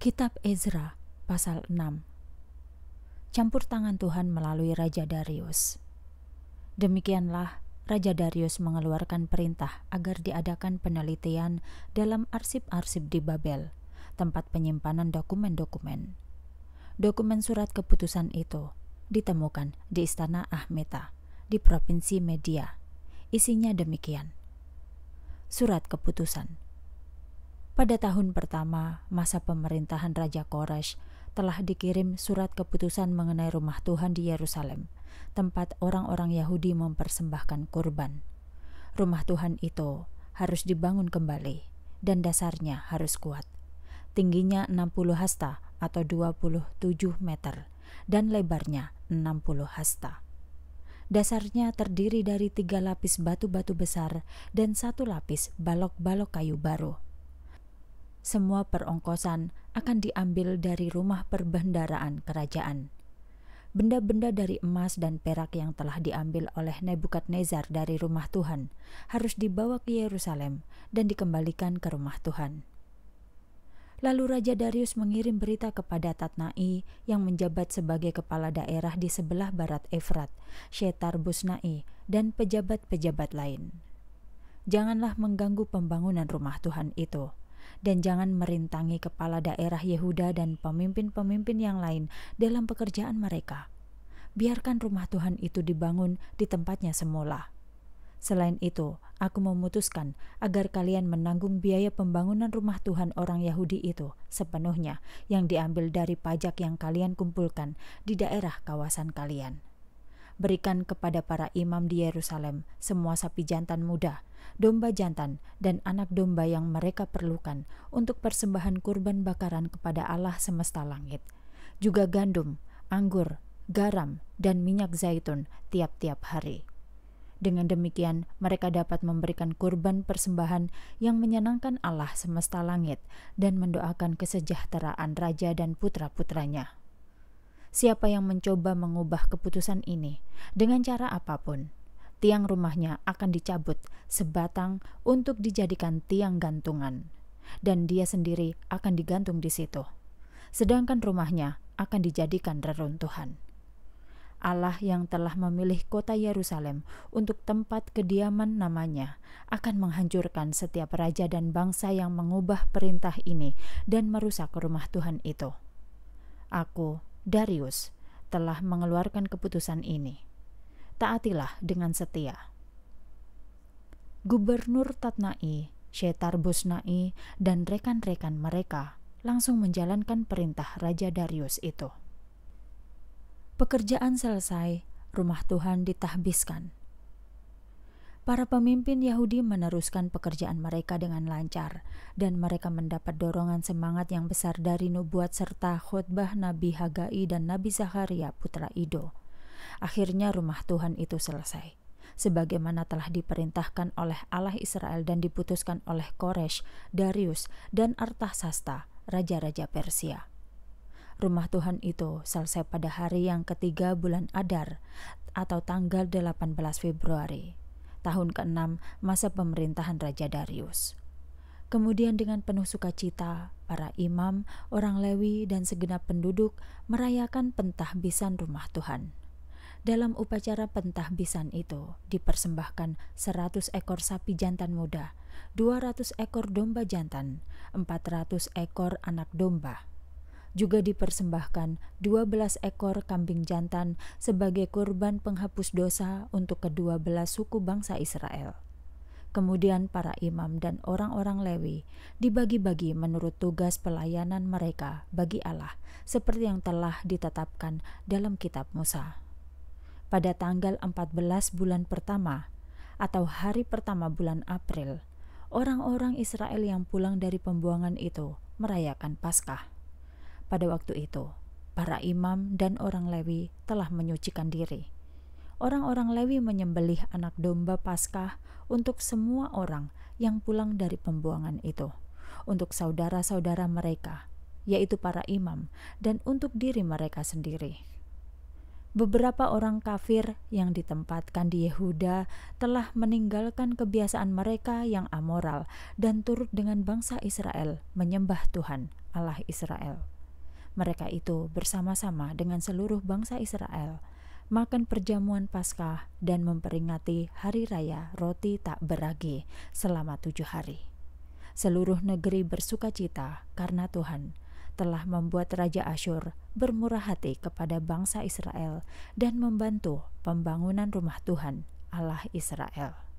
Kitab Ezra pasal 6 Campur tangan Tuhan melalui Raja Darius Demikianlah Raja Darius mengeluarkan perintah agar diadakan penelitian dalam arsip-arsip di Babel, tempat penyimpanan dokumen-dokumen. Dokumen surat keputusan itu ditemukan di Istana Ahmeta, di Provinsi Media. Isinya demikian. Surat Keputusan pada tahun pertama masa pemerintahan Raja Koresh telah dikirim surat keputusan mengenai rumah Tuhan di Yerusalem, tempat orang-orang Yahudi mempersembahkan kurban. Rumah Tuhan itu harus dibangun kembali dan dasarnya harus kuat. Tingginya 60 hasta atau 27 meter dan lebarnya 60 hasta. Dasarnya terdiri dari tiga lapis batu-batu besar dan satu lapis balok-balok kayu baru semua perongkosan akan diambil dari rumah perbendaraan kerajaan. Benda-benda dari emas dan perak yang telah diambil oleh Nebukadnezar dari rumah Tuhan harus dibawa ke Yerusalem dan dikembalikan ke rumah Tuhan. Lalu Raja Darius mengirim berita kepada Tatnai yang menjabat sebagai kepala daerah di sebelah barat Efrat, Shetar Busnai, dan pejabat-pejabat lain. Janganlah mengganggu pembangunan rumah Tuhan itu dan jangan merintangi kepala daerah Yehuda dan pemimpin-pemimpin yang lain dalam pekerjaan mereka. Biarkan rumah Tuhan itu dibangun di tempatnya semula. Selain itu, aku memutuskan agar kalian menanggung biaya pembangunan rumah Tuhan orang Yahudi itu sepenuhnya yang diambil dari pajak yang kalian kumpulkan di daerah kawasan kalian berikan kepada para imam di Yerusalem semua sapi jantan muda, domba jantan, dan anak domba yang mereka perlukan untuk persembahan kurban bakaran kepada Allah semesta langit. Juga gandum, anggur, garam, dan minyak zaitun tiap-tiap hari. Dengan demikian, mereka dapat memberikan kurban persembahan yang menyenangkan Allah semesta langit dan mendoakan kesejahteraan raja dan putra-putranya siapa yang mencoba mengubah keputusan ini dengan cara apapun, tiang rumahnya akan dicabut sebatang untuk dijadikan tiang gantungan, dan dia sendiri akan digantung di situ. Sedangkan rumahnya akan dijadikan reruntuhan. Allah yang telah memilih kota Yerusalem untuk tempat kediaman namanya akan menghancurkan setiap raja dan bangsa yang mengubah perintah ini dan merusak rumah Tuhan itu. Aku, Darius telah mengeluarkan keputusan ini. Taatilah dengan setia. Gubernur Tatnai, Shetar Busnai, dan rekan-rekan mereka langsung menjalankan perintah Raja Darius itu. Pekerjaan selesai, rumah Tuhan ditahbiskan para pemimpin Yahudi meneruskan pekerjaan mereka dengan lancar, dan mereka mendapat dorongan semangat yang besar dari nubuat serta khutbah Nabi Hagai dan Nabi Zakaria putra Ido. Akhirnya rumah Tuhan itu selesai. Sebagaimana telah diperintahkan oleh Allah Israel dan diputuskan oleh Koresh, Darius, dan Artasasta, raja-raja Persia rumah Tuhan itu selesai pada hari yang ketiga bulan Adar atau tanggal 18 Februari tahun ke-6 masa pemerintahan Raja Darius. Kemudian dengan penuh sukacita, para imam, orang Lewi, dan segenap penduduk merayakan pentahbisan rumah Tuhan. Dalam upacara pentahbisan itu, dipersembahkan 100 ekor sapi jantan muda, 200 ekor domba jantan, 400 ekor anak domba, juga dipersembahkan 12 ekor kambing jantan sebagai kurban penghapus dosa untuk kedua belas suku bangsa Israel. Kemudian para imam dan orang-orang Lewi dibagi-bagi menurut tugas pelayanan mereka bagi Allah seperti yang telah ditetapkan dalam kitab Musa. Pada tanggal 14 bulan pertama atau hari pertama bulan April, orang-orang Israel yang pulang dari pembuangan itu merayakan Paskah. Pada waktu itu, para imam dan orang Lewi telah menyucikan diri. Orang-orang Lewi menyembelih anak domba Paskah untuk semua orang yang pulang dari pembuangan itu, untuk saudara-saudara mereka, yaitu para imam, dan untuk diri mereka sendiri. Beberapa orang kafir yang ditempatkan di Yehuda telah meninggalkan kebiasaan mereka yang amoral dan turut dengan bangsa Israel menyembah Tuhan, Allah Israel. Mereka itu bersama-sama dengan seluruh bangsa Israel makan perjamuan Paskah dan memperingati hari raya roti tak beragi selama tujuh hari. Seluruh negeri bersuka cita karena Tuhan telah membuat Raja Asyur bermurah hati kepada bangsa Israel dan membantu pembangunan rumah Tuhan, Allah Israel.